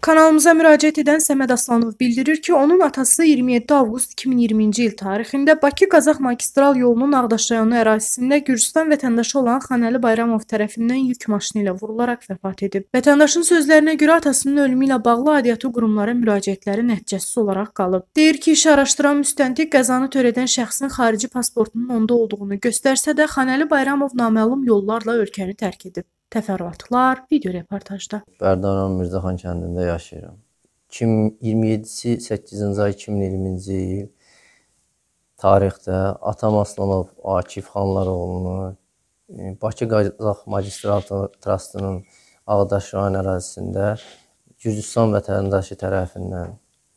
Kanalımıza müraciət edən Səməd Aslanov bildirir ki, onun atası 27 avqust 2020-ci il tarixində Bakı-Qazax magistral yolunun Ağdaşrayonu ərazisində Gürcüstan vətəndaşı olan Xanəli Bayramov tərəfindən yük maşını ilə vurularaq vəfat edib. Vətəndaşın sözlərinə görə atasının ölümü ilə bağlı aidiyyatı qurumlara müraciətləri nəticəsiz olaraq qalıb. Deyir ki, iş araşdıran müstəntiq qəzanı törədən şəxsin xarici pasportunun onda olduğunu göstərsə də, Xanəli Bayramov naməlum yollarla ölkəni tərk edib təfərrüatlar video reportajda. Bərdaran Mirzəxan kəndində yaşayıram. 27-si 8-ci ay 2020-ci il tarixdə atam Aslanov Akif Xanlaroğlunu e, Bakı Qazax Magistral Trastının Ağdaş rayon ərazisində Gürcüstan vətəndaşı tərəfindən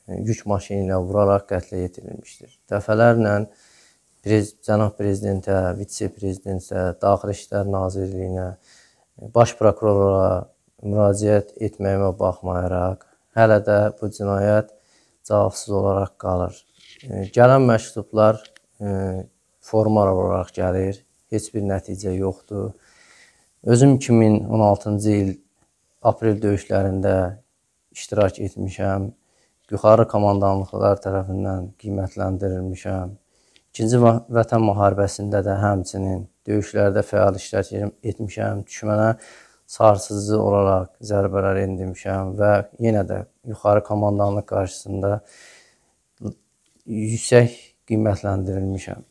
e, yük maşini ilə vuraraq qətlə yetirilmişdir. Dəfələrlə Prez, cənab prezidentə, vitse prezidentə, Daxili İşlər Nazirliyinə, baş prokurora müraciət etməyimə baxmayaraq hələ də bu cinayət cavabsız olaraq qalır. E, gələn məktublar e, formal olaraq gəlir, heç bir nəticə yoxdur. Özüm 2016-cı il aprel döyüşlərində iştirak etmişəm. Yuxarı komandanlıqlar tərəfindən qiymətləndirilmişəm. 2-ci vətən müharibəsində də həmçinin döyüşlərdə fəal iştirak etmişəm, düşmənə sarsıcı olaraq zərbələr endirmişəm və yenə də yuxarı komandanlıq qarşısında yüksək qiymətləndirilmişəm.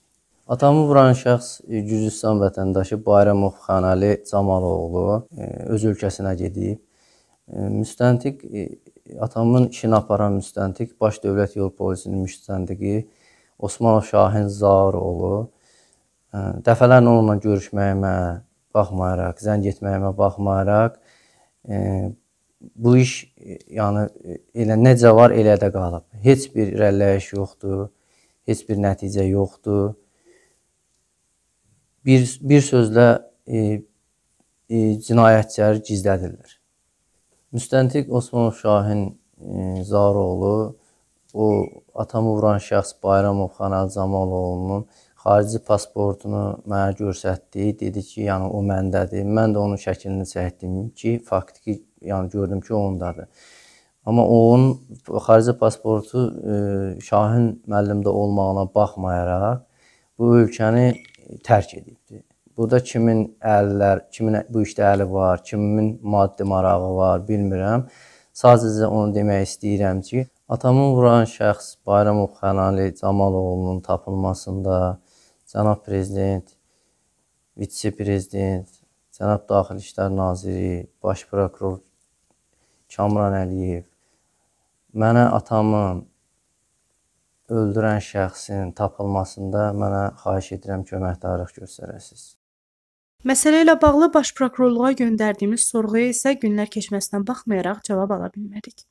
Atamı vuran şəxs e, Gürcüstan vətəndaşı Bayramov Xanəli Camaloğlu e, öz ölkəsinə gedib. E, müstəntiq atamın işini aparan müstəntiq Baş Dövlət Yol Polisinin müstəntiqi Osmanov Şahin Zaharoğlu Hə, dəfələrlə onunla görüşməyimə baxmayaraq, zəng etməyimə baxmayaraq e, bu iş yəni elə necə var elə də qalıb. Heç bir irəliləyiş yoxdur. Heç bir nəticə yoxdur. Bir bir sözlə e, e, cinayətçiləri gizlədirlər. Müstəntiq Osmanov Şahin e, Zaroğlu o atamı vuran şəxs Bayramov Xan Əlcamaloğlunun xarici pasportunu mənə göstərdi. Dedi ki, yəni o məndədir. Mən də onun şəklini çəkdim ki, faktiki yəni gördüm ki, ondadır. Amma onun xarici pasportu ə, e, Şahin müəllimdə olmağına baxmayaraq bu ölkəni tərk edibdi. Burada kimin əllər, kimin bu işdə əli var, kimin maddi marağı var, bilmirəm. Sadəcə onu demək istəyirəm ki, atamın vuran şəxs Bayramov Xənali Camalıoğlunun tapılmasında cənab prezident, vitse-prezident, cənab daxili işlər naziri, baş prokuror Kamran Əliyev mənə atamın öldürən şəxsin tapılmasında mənə xahiş edirəm köməkdarlıq göstərəsiniz. Məsələ ilə bağlı baş prokurorluğa göndərdiyimiz sorğuya isə günlər keçməsinə baxmayaraq cavab ala bilmədik.